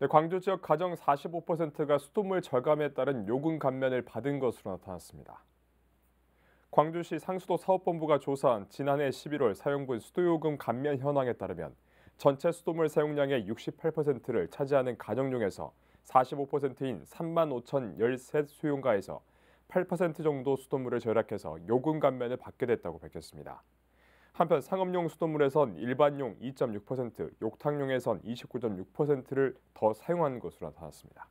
네, 광주 지역 가정 45%가 수돗물 절감에 따른 요금 감면을 받은 것으로 나타났습니다. 광주시 상수도 사업본부가 조사한 지난해 11월 사용분 수도요금 감면 현황에 따르면 전체 수돗물 사용량의 68%를 차지하는 가정용에서 45%인 3 5,013 수용가에서 8% 정도 수돗물을 절약해서 요금 감면을 받게 됐다고 밝혔습니다. 한편 상업용 수돗물에선 일반용 2.6%, 욕탕용에선 29.6%를 더사용한 것으로 나타났습니다.